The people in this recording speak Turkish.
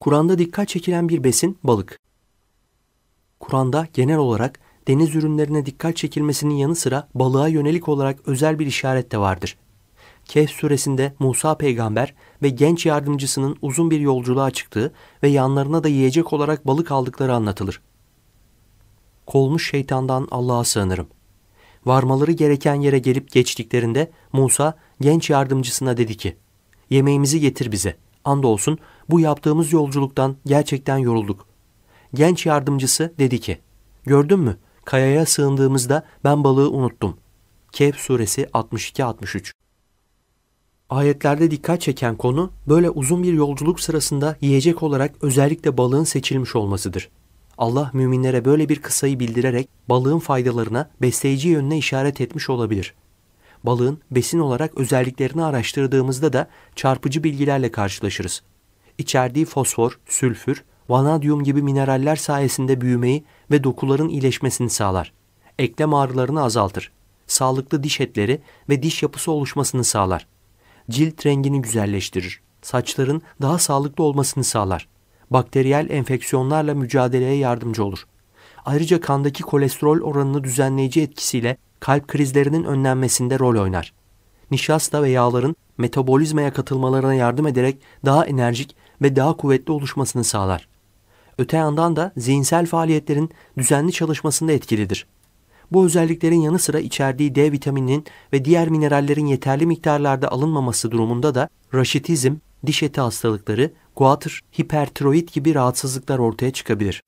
Kur'an'da dikkat çekilen bir besin balık. Kur'an'da genel olarak deniz ürünlerine dikkat çekilmesinin yanı sıra balığa yönelik olarak özel bir işaret de vardır. Kehf suresinde Musa peygamber ve genç yardımcısının uzun bir yolculuğa çıktığı ve yanlarına da yiyecek olarak balık aldıkları anlatılır. Kolmuş şeytandan Allah'a sığınırım. Varmaları gereken yere gelip geçtiklerinde Musa genç yardımcısına dedi ki, Yemeğimizi getir bize.'' Andolsun bu yaptığımız yolculuktan gerçekten yorulduk. Genç yardımcısı dedi ki, gördün mü kayaya sığındığımızda ben balığı unuttum. Kehf suresi 62-63 Ayetlerde dikkat çeken konu böyle uzun bir yolculuk sırasında yiyecek olarak özellikle balığın seçilmiş olmasıdır. Allah müminlere böyle bir kısayı bildirerek balığın faydalarına besleyici yönüne işaret etmiş olabilir.'' balığın besin olarak özelliklerini araştırdığımızda da çarpıcı bilgilerle karşılaşırız. İçerdiği fosfor, sülfür, vanadyum gibi mineraller sayesinde büyümeyi ve dokuların iyileşmesini sağlar. Eklem ağrılarını azaltır. Sağlıklı diş etleri ve diş yapısı oluşmasını sağlar. Cilt rengini güzelleştirir. Saçların daha sağlıklı olmasını sağlar. Bakteriyel enfeksiyonlarla mücadeleye yardımcı olur. Ayrıca kandaki kolesterol oranını düzenleyici etkisiyle kalp krizlerinin önlenmesinde rol oynar. Nişasta ve yağların metabolizmaya katılmalarına yardım ederek daha enerjik ve daha kuvvetli oluşmasını sağlar. Öte yandan da zihinsel faaliyetlerin düzenli çalışmasında etkilidir. Bu özelliklerin yanı sıra içerdiği D vitamininin ve diğer minerallerin yeterli miktarlarda alınmaması durumunda da raşitizm, diş eti hastalıkları, guatr, hipertiroid gibi rahatsızlıklar ortaya çıkabilir.